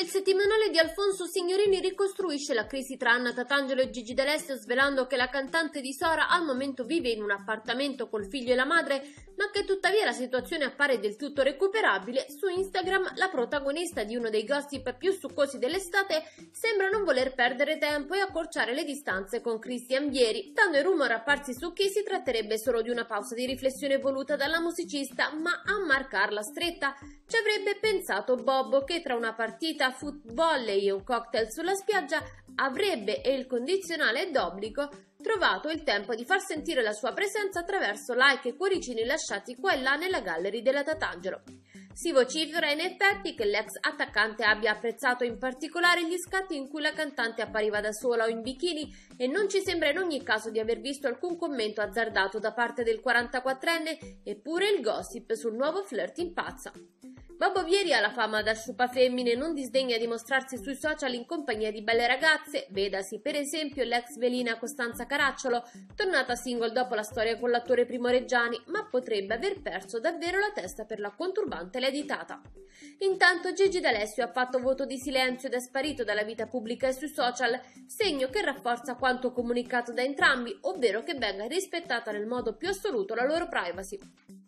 il settimanale di Alfonso Signorini ricostruisce la crisi tra Anna Tatangelo e Gigi D'Alessio svelando che la cantante di Sora al momento vive in un appartamento col figlio e la madre, ma che tuttavia la situazione appare del tutto recuperabile. Su Instagram la protagonista di uno dei gossip più succosi dell'estate sembra non voler perdere tempo e accorciare le distanze con Christian Bieri, dando i rumor apparsi su chi si tratterebbe solo di una pausa di riflessione voluta dalla musicista, ma a marcarla stretta ci avrebbe pensato Bobbo che tra una partita la foot volley e un cocktail sulla spiaggia, avrebbe e il condizionale è d'obbligo trovato il tempo di far sentire la sua presenza attraverso like e cuoricini lasciati qua e là nella gallery della Tatangelo. Si vocifera in effetti che l'ex attaccante abbia apprezzato in particolare gli scatti in cui la cantante appariva da sola o in bikini e non ci sembra in ogni caso di aver visto alcun commento azzardato da parte del 44enne, eppure il gossip sul nuovo flirt impazza. Babbo Vieri ha la fama da sciupafemmine e non disdegna di mostrarsi sui social in compagnia di belle ragazze, vedasi per esempio l'ex velina Costanza Caracciolo, tornata single dopo la storia con l'attore Primo Reggiani, ma potrebbe aver perso davvero la testa per la conturbante leditata. Intanto Gigi D'Alessio ha fatto voto di silenzio ed è sparito dalla vita pubblica e sui social, segno che rafforza quanto comunicato da entrambi, ovvero che venga rispettata nel modo più assoluto la loro privacy.